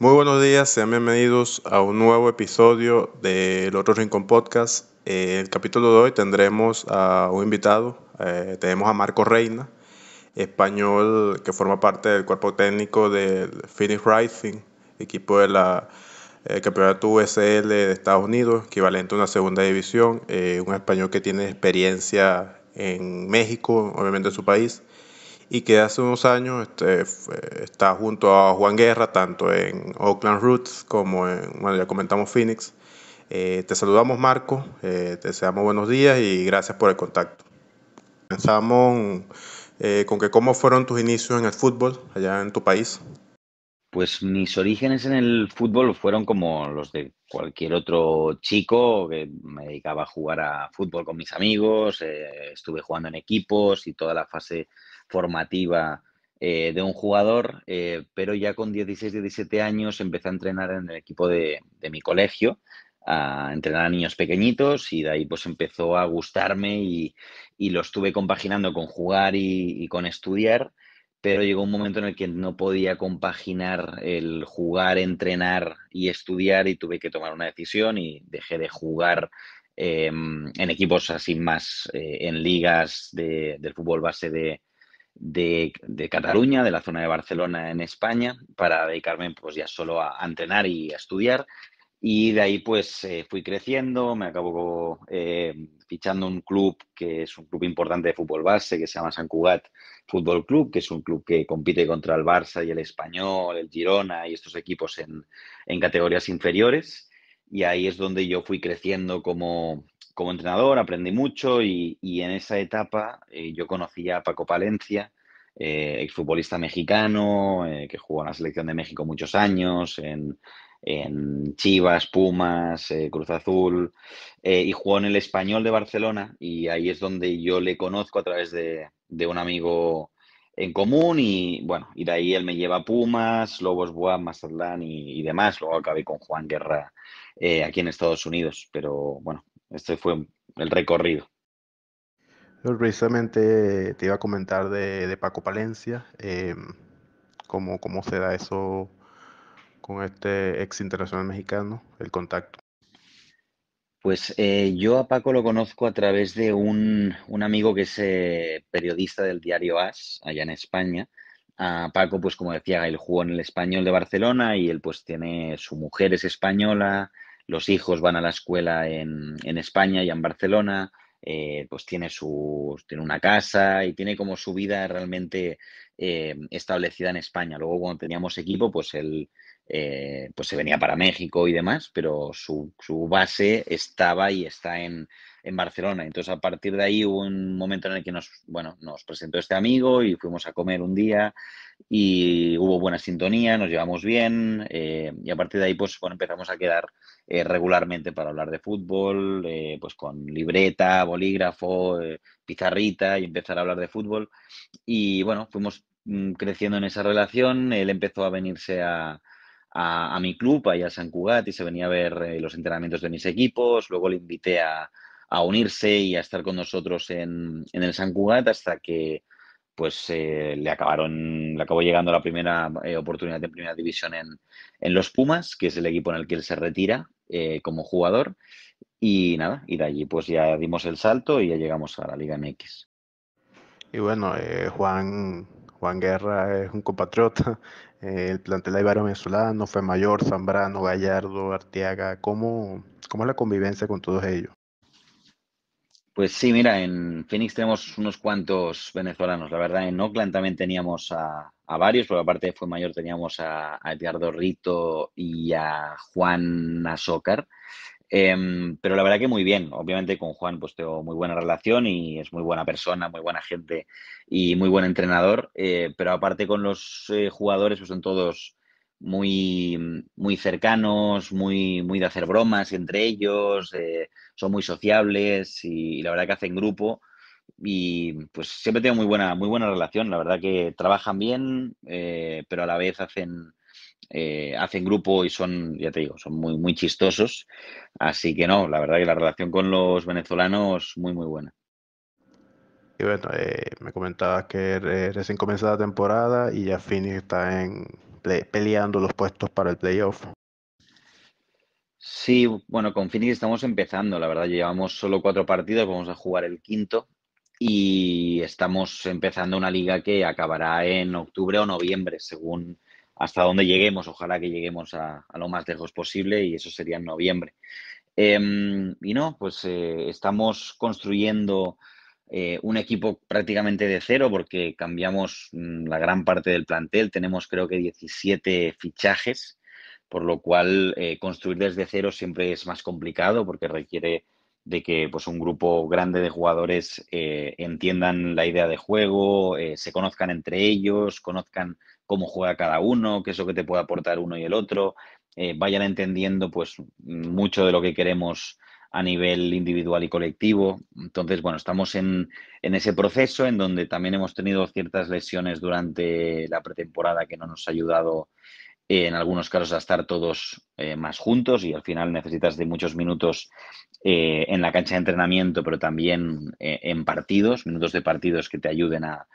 Muy buenos días, sean bienvenidos a un nuevo episodio del Otro Rincón Podcast. En eh, el capítulo de hoy tendremos a un invitado, eh, tenemos a Marco Reina, español que forma parte del cuerpo técnico del Phoenix Rising, equipo de la eh, Campeonato USL de Estados Unidos, equivalente a una segunda división, un español que tiene experiencia en México, obviamente en su país y que hace unos años este, está junto a Juan Guerra, tanto en Oakland Roots como en, bueno, ya comentamos Phoenix. Eh, te saludamos Marco, eh, te deseamos buenos días y gracias por el contacto. Comenzamos eh, con que cómo fueron tus inicios en el fútbol allá en tu país. Pues mis orígenes en el fútbol fueron como los de cualquier otro chico que me dedicaba a jugar a fútbol con mis amigos, estuve jugando en equipos y toda la fase formativa eh, de un jugador, eh, pero ya con 16, 17 años empecé a entrenar en el equipo de, mi colegio, a entrenar a niños pequeñitos y de ahí pues empezó a gustarme y, lo estuve compaginando con jugar y, con estudiar pero llegó un momento en el que no podía compaginar el jugar, entrenar y estudiar y tuve que tomar una decisión y dejé de jugar em, en equipos así más, eh, en ligas de, del fútbol base de, de, Cataluña, de la zona de Barcelona en España, para dedicarme pues ya solo a, entrenar y a estudiar. Y de ahí pues eh, fui creciendo, me acabo eh, fichando un club que es un club importante de fútbol base, que se llama San Cugat Fútbol Club, que es un club que compite contra el Barça y el Español, el Girona y estos equipos en categorías inferiores y ahí es donde yo fui creciendo como, entrenador, aprendí mucho y, en esa etapa eh, yo conocí a Paco Palencia, eh, exfutbolista mexicano, eh, que jugó en la selección de México muchos años, en, Chivas, Pumas, eh, Cruz Azul, y jugó en el Español de Barcelona y ahí es donde yo le conozco a través de, un amigo en común y bueno, y de ahí él me lleva a Pumas, Lobos Buap, Mazatlán y, y demás, luego acabé con Juan Guerra eh, aquí en Estados Unidos. Pero bueno, este fue el recorrido. Precisamente te iba a comentar de, Paco Palencia, eh, cómo, cómo se da eso con este ex internacional mexicano, el contacto. Pues eh, yo a Paco lo conozco a través de un, un amigo que es periodista del diario AS, allá en España. A Paco, pues como decía, él jugó en el español de Barcelona y él pues tiene, su mujer es española, los hijos van a la escuela en, en España y en Barcelona, eh, pues tiene, su, tiene una casa y tiene como su vida realmente eh, establecida en España. Luego cuando teníamos equipo, pues él eh, pues se venía para México y demás, pero su, base estaba y está en, Barcelona. Entonces, a partir de ahí hubo un momento en el que nos, bueno, nos presentó este amigo y fuimos a comer un día y hubo buena sintonía, nos llevamos bien eh, y a partir de ahí, pues, bueno, empezamos a quedar eh, regularmente para hablar de fútbol, pues con libreta, bolígrafo, pizarrita y empezar a hablar de fútbol. Y bueno, fuimos mm, creciendo en esa relación, él empezó a venirse a, a, mi club, allá a San Cugat, y se venía a ver eh, los entrenamientos de mis equipos. Luego le invité a, a unirse y a estar con nosotros en, en el San Cugat hasta que pues eh, le acabaron, le acabó llegando la primera eh, oportunidad de primera división en, en, los Pumas, que es el equipo en el que él se retira como jugador. Y nada, y de allí pues ya dimos el salto y ya llegamos a la Liga MX. Y bueno, Juan, Juan Guerra es un compatriota, eh, el plantel Ibaro venezolano fue mayor, Zambrano, Gallardo, Arteaga. ¿Cómo, es la convivencia con todos ellos? Pues sí, mira, en Phoenix tenemos unos cuantos venezolanos. La verdad, en Oakland también teníamos a, varios, pero aparte de Fue Mayor teníamos a, a Rito y a Juan Azócar. Em, pero la verdad que muy bien. Obviamente con Juan pues tengo muy buena relación y es muy buena persona, muy buena gente y muy buen entrenador. Eh, pero aparte con los eh, jugadores pues son todos muy, muy cercanos, muy, muy de hacer bromas entre ellos, eh, son muy sociables y, la verdad que hacen grupo. Y pues siempre tengo muy buena, muy buena relación. La verdad que trabajan bien, pero a la vez hacen eh, hacen grupo y son, ya te digo, son muy, muy chistosos. Así que no, la verdad que la relación con los venezolanos muy, muy buena. Y bueno, eh, me comentabas que recién comenzó la temporada y ya Phoenix está en, peleando los puestos para el playoff. Sí, bueno, con Phoenix estamos empezando, la verdad, llevamos solo cuatro partidos, vamos a jugar el quinto y estamos empezando una liga que acabará en octubre o noviembre, según hasta donde lleguemos. Ojalá que lleguemos a, lo más lejos posible y eso sería en noviembre. Em, y no, pues eh, estamos construyendo eh, un equipo prácticamente de cero porque cambiamos mm, la gran parte del plantel. Tenemos creo que 17 fichajes, por lo cual eh, construir desde cero siempre es más complicado porque requiere de que pues, un grupo grande de jugadores entiendan la idea de juego, se conozcan entre ellos, conozcan cómo juega cada uno, qué es lo que te puede aportar uno y el otro, eh, vayan entendiendo pues mucho de lo que queremos a nivel individual y colectivo. Entonces, bueno, estamos en, ese proceso en donde también hemos tenido ciertas lesiones durante la pretemporada que no nos ha ayudado eh, en algunos casos a estar todos eh, más juntos y al final necesitas de muchos minutos en la cancha de entrenamiento, pero también en partidos, minutos de partidos que te ayuden a,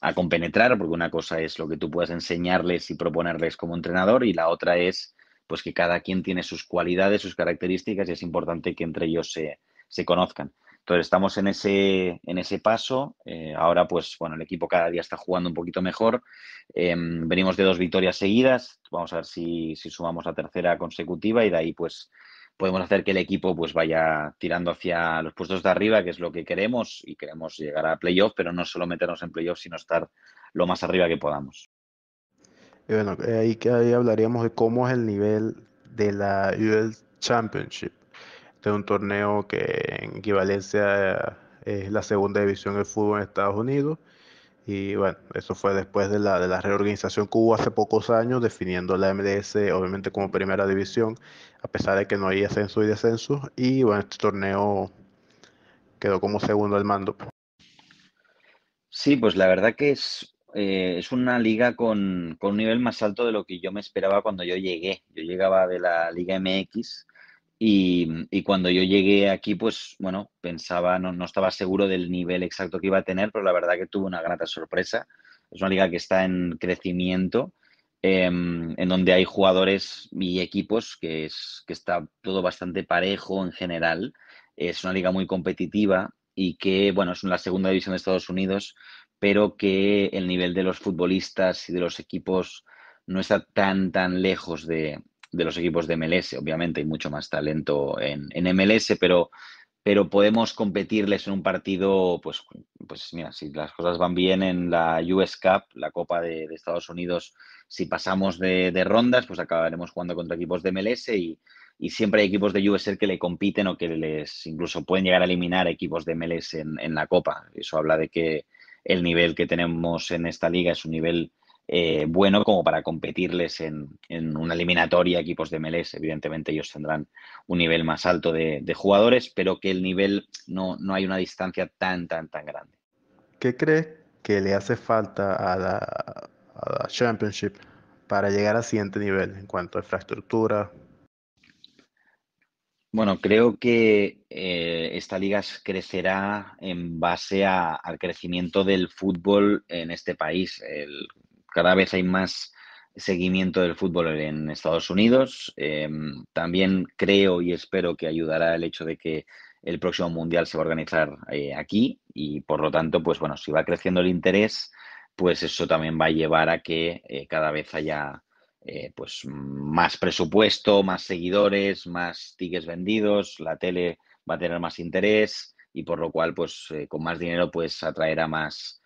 a compenetrar, porque una cosa es lo que tú puedas enseñarles y proponerles como entrenador y la otra es pues que cada quien tiene sus cualidades, sus características y es importante que entre ellos se, conozcan. Entonces estamos en ese, en ese paso. Eh, ahora, pues bueno, el equipo cada día está jugando un poquito mejor. Em, venimos de dos victorias seguidas. Vamos a ver si, si, sumamos la tercera consecutiva y de ahí, pues podemos hacer que el equipo pues vaya tirando hacia los puestos de arriba, que es lo que queremos, y queremos llegar a playoffs, pero no solo meternos en playoff, sino estar lo más arriba que podamos. Y bueno, eh, ahí, ahí hablaríamos de cómo es el nivel de la UL Championship, de este un torneo que en equivalencia eh, es la segunda división del fútbol en Estados Unidos y bueno, eso fue después de la, de la reorganización que hubo hace pocos años, definiendo la MDS obviamente como primera división, a pesar de que no hay ascenso y descenso. Y bueno, este torneo quedó como segundo al mando. Sí, pues la verdad que es, eh, es una liga con, con, un nivel más alto de lo que yo me esperaba cuando yo llegué. Yo llegaba de la Liga MX y, cuando yo llegué aquí, pues bueno, pensaba, no, no, estaba seguro del nivel exacto que iba a tener, pero la verdad que tuve una grata sorpresa. Es una liga que está en crecimiento, em, en donde hay jugadores y equipos que, es, que está todo bastante parejo en general. Es una liga muy competitiva y que, bueno, es la segunda división de Estados Unidos, pero que el nivel de los futbolistas y de los equipos no está tan, tan lejos de, de los equipos de MLS. Obviamente hay mucho más talento en, MLS, pero, pero podemos competirles en un partido, pues, pues mira, si las cosas van bien en la US Cup, la Copa de, Estados Unidos, si pasamos de, rondas, pues acabaremos jugando contra equipos de MLS y, siempre hay equipos de USL que le compiten o que les incluso pueden llegar a eliminar equipos de MLS en la Copa. Eso habla de que el nivel que tenemos en esta liga es un nivel eh, bueno como para competirles en, una eliminatoria equipos de MLS. Evidentemente ellos tendrán un nivel más alto de, jugadores, pero que el nivel no, hay una distancia tan, tan, tan grande. ¿Qué crees que le hace falta a la, Championship para llegar al siguiente nivel en cuanto a infraestructura, bueno, creo que eh, esta liga crecerá en base al crecimiento del fútbol en este país. El, cada vez hay más seguimiento del fútbol en Estados Unidos. Em, también creo y espero que ayudará el hecho de que el próximo mundial se va a organizar eh, aquí y por lo tanto, pues bueno, si va creciendo el interés, pues eso también va a llevar a que eh, cada vez haya eh, pues más presupuesto, más seguidores, más tickets vendidos, la tele va a tener más interés y por lo cual, pues con más dinero, pues atraerá más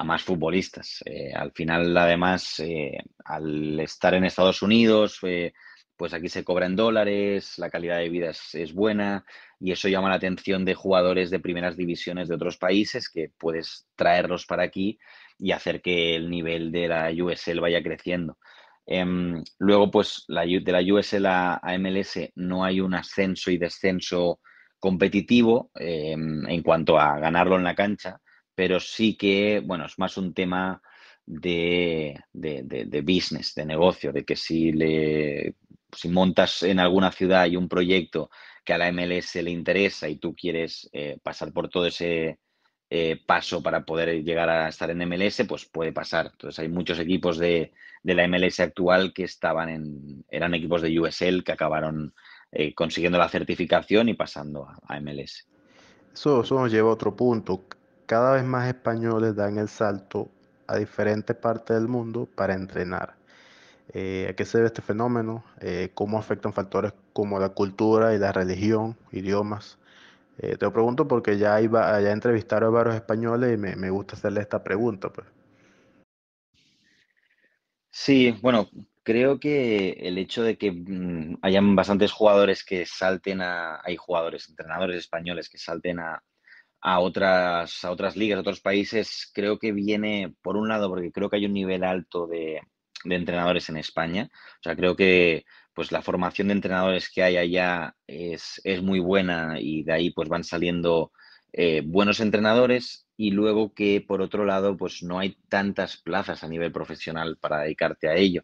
a más futbolistas. Eh, al final, además, eh, al estar en Estados Unidos, eh, pues aquí se cobra en dólares, la calidad de vida es, buena y eso llama la atención de jugadores de primeras divisiones de otros países que puedes traerlos para aquí y hacer que el nivel de la USL vaya creciendo. Em, luego, pues de la USL a, a, MLS no hay un ascenso y descenso competitivo em, en cuanto a ganarlo en la cancha, pero sí que, bueno, es más un tema de, business, de negocio, de que si, le, si montas en alguna ciudad y un proyecto que a la MLS le interesa y tú quieres eh, pasar por todo ese eh, paso para poder llegar a estar en MLS, pues puede pasar. Entonces hay muchos equipos de, la MLS actual que estaban en, eran equipos de USL que acabaron eh, consiguiendo la certificación y pasando a, MLS. Eso, eso nos lleva a otro punto cada vez más españoles dan el salto a diferentes partes del mundo para entrenar. Eh, ¿A qué se debe este fenómeno? Eh, ¿Cómo afectan factores como la cultura y la religión, idiomas? Eh, te lo pregunto porque ya, iba, ya entrevistaron a varios españoles y me, gusta hacerle esta pregunta. Pues. Sí, bueno, creo que el hecho de que mm, hayan bastantes jugadores que salten a, hay jugadores, entrenadores españoles que salten a, a otras, a otras ligas, a otros países, creo que viene, por un lado, porque creo que hay un nivel alto de, de entrenadores en España. O sea, creo que pues la formación de entrenadores que hay allá es, es muy buena y de ahí pues van saliendo eh, buenos entrenadores y luego que por otro lado pues no hay tantas plazas a nivel profesional para dedicarte a ello.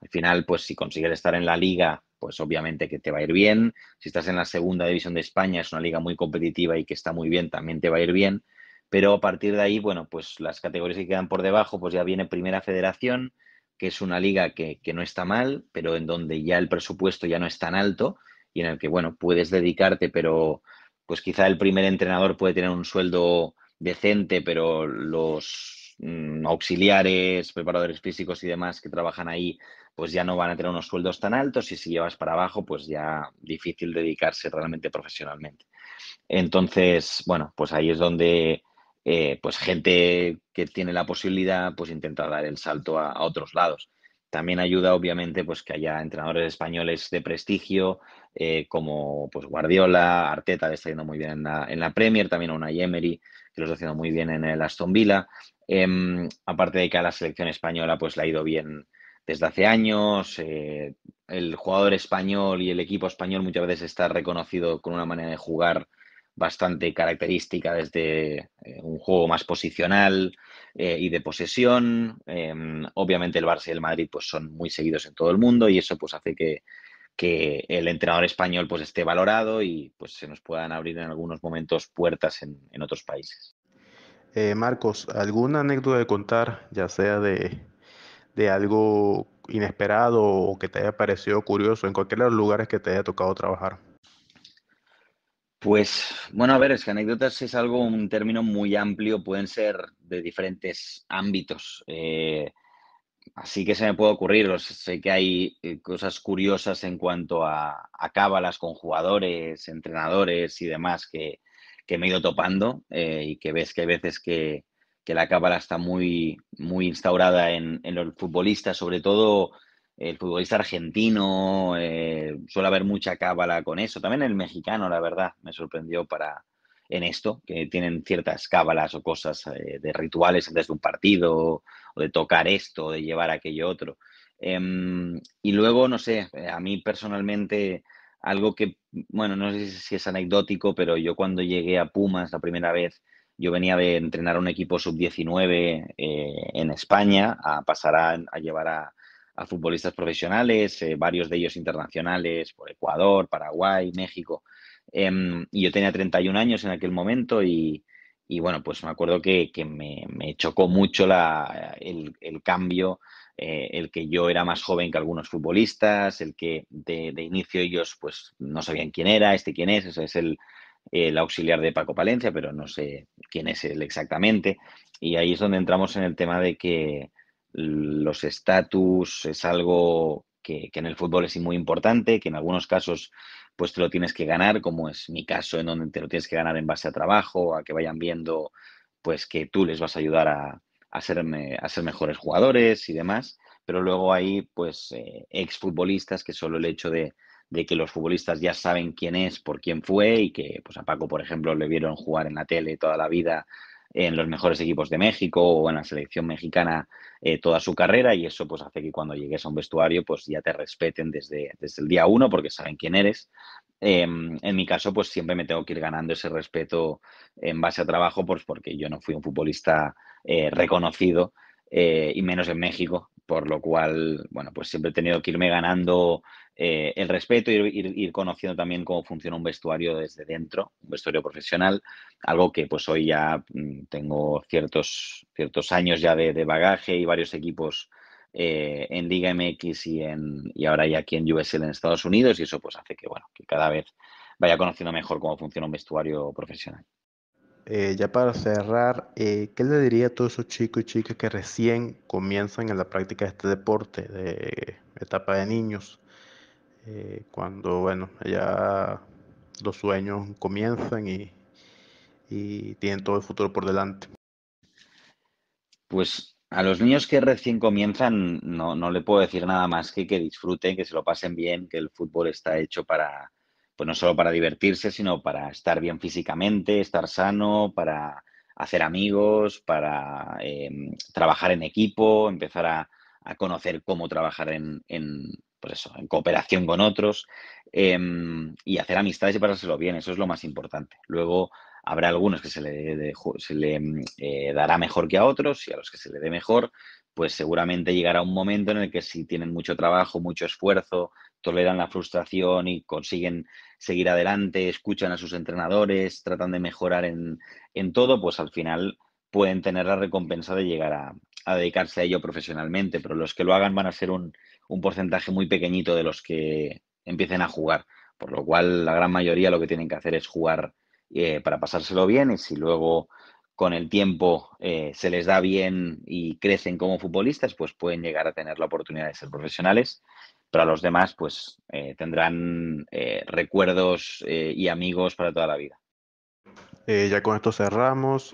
Al final pues si consigues estar en la liga pues obviamente que te va a ir bien. Si estás en la segunda división de España, es una liga muy competitiva y que está muy bien, también te va a ir bien. Pero a partir de ahí, bueno, pues las categorías que quedan por debajo, pues ya viene Primera Federación, que es una liga que, no está mal, pero en donde ya el presupuesto ya no es tan alto y en el que, bueno, puedes dedicarte, pero pues quizá el primer entrenador puede tener un sueldo decente, pero los mm, auxiliares, preparadores físicos y demás que trabajan ahí pues ya no van a tener unos sueldos tan altos y si llevas para abajo, pues ya difícil dedicarse realmente profesionalmente. Entonces, bueno, pues ahí es donde eh, pues gente que tiene la posibilidad, pues intenta dar el salto a, otros lados. También ayuda, obviamente, pues que haya entrenadores españoles de prestigio, eh, como pues Guardiola, Arteta, que está yendo muy bien en la, Premier, también una Emery, que los está haciendo muy bien en el Aston Villa. Em, aparte de que a la selección española, pues le ha ido bien desde hace años. Eh, el jugador español y el equipo español muchas veces está reconocido con una manera de jugar bastante característica desde eh, un juego más posicional eh, y de posesión. Em, obviamente el Barça y el Madrid pues, son muy seguidos en todo el mundo y eso pues, hace que, que el entrenador español pues, esté valorado y pues, se nos puedan abrir en algunos momentos puertas en otros países. Marcos, ¿alguna anécdota de contar, ya sea de, de algo inesperado o que te haya parecido curioso en cualquiera de los lugares que te haya tocado trabajar? Pues, bueno, a ver, es que anécdotas es algo, un término muy amplio, pueden ser de diferentes ámbitos. Eh, así que se me puede ocurrir, o sé que hay eh, cosas curiosas en cuanto a, cábalas con jugadores, entrenadores y demás que, me he ido topando eh, y que ves que hay veces que, que la cábala está muy, muy instaurada en, los futbolistas, sobre todo el futbolista argentino, eh, suele haber mucha cábala con eso. También el mexicano, la verdad, me sorprendió para en esto, que tienen ciertas cábalas o cosas eh, de rituales antes de un partido, o de tocar esto, o de llevar aquello otro. Em, y luego, no sé, eh, a mí personalmente, algo que, bueno, no sé si es anecdótico, pero yo cuando llegué a Pumas la primera vez, yo venía de entrenar a un equipo sub-19 eh, en España a pasar a, llevar a, futbolistas profesionales, eh, varios de ellos internacionales por Ecuador, Paraguay, México. Em, y yo tenía 31 años en aquel momento y, bueno, pues me acuerdo que, me, chocó mucho la, el, cambio, eh, el que yo era más joven que algunos futbolistas, el que de, de inicio ellos pues no sabían quién era, este quién es, ese es el el auxiliar de Paco Palencia, pero no sé quién es él exactamente. Y ahí es donde entramos en el tema de que los estatus es algo que, en el fútbol es muy importante, que en algunos casos pues te lo tienes que ganar, como es mi caso, en donde te lo tienes que ganar en base a trabajo, a que vayan viendo pues que tú les vas a ayudar a, a, ser, mejores jugadores y demás. Pero luego hay pues eh, exfutbolistas que solo el hecho de, de que los futbolistas ya saben quién es, por quién fue y que pues a Paco, por ejemplo, le vieron jugar en la tele toda la vida en los mejores equipos de México o en la selección mexicana eh, toda su carrera y eso pues hace que cuando llegues a un vestuario pues ya te respeten desde, desde el día uno porque saben quién eres. Em, en mi caso pues siempre me tengo que ir ganando ese respeto en base a trabajo pues porque yo no fui un futbolista eh, reconocido eh, y menos en México por lo cual, bueno, pues siempre he tenido que irme ganando eh, el respeto y ir, conociendo también cómo funciona un vestuario desde dentro, un vestuario profesional, algo que pues hoy ya mm, tengo ciertos, ciertos años ya de, bagaje y varios equipos eh, en Liga MX y, en, y ahora ya aquí en USL en Estados Unidos y eso pues hace que, bueno, que cada vez vaya conociendo mejor cómo funciona un vestuario profesional. Eh, ya para cerrar, eh, ¿qué le diría a todos esos chicos y chicas que recién comienzan en la práctica de este deporte, de etapa de niños? Eh, cuando, bueno, ya los sueños comienzan y, tienen todo el futuro por delante. Pues a los niños que recién comienzan, no, no le puedo decir nada más que que disfruten, que se lo pasen bien, que el fútbol está hecho para, pues no solo para divertirse, sino para estar bien físicamente, estar sano, para hacer amigos, para em, trabajar en equipo, empezar a, conocer cómo trabajar en, pues cooperación con otros em, y hacer amistades y pasárselo bien, eso es lo más importante. Luego habrá algunos que se le, se le eh, dará mejor que a otros y a los que se le dé mejor pues seguramente llegará un momento en el que si tienen mucho trabajo, mucho esfuerzo, toleran la frustración y consiguen seguir adelante, escuchan a sus entrenadores, tratan de mejorar en, todo, pues al final pueden tener la recompensa de llegar a, dedicarse a ello profesionalmente, pero los que lo hagan van a ser un, porcentaje muy pequeñito de los que empiecen a jugar, por lo cual la gran mayoría lo que tienen que hacer es jugar eh, para pasárselo bien y si luego con el tiempo eh, se les da bien y crecen como futbolistas, pues pueden llegar a tener la oportunidad de ser profesionales. Para los demás, pues eh, tendrán eh, recuerdos y amigos para toda la vida. ya con esto cerramos.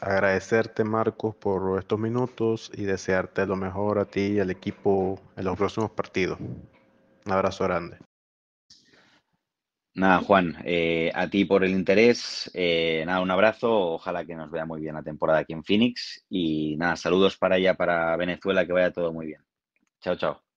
agradecerte, Marcos, por estos minutos y desearte lo mejor a ti y al equipo en los próximos partidos. Un abrazo grande. Nada, Juan, eh, a ti por el interés. Eh, nada, un abrazo. Ojalá que nos vea muy bien la temporada aquí en Phoenix. Y nada, saludos para allá, para Venezuela, que vaya todo muy bien. Chao, chao.